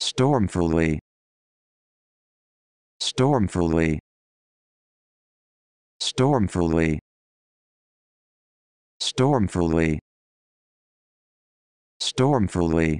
stormfully stormfully stormfully stormfully stormfully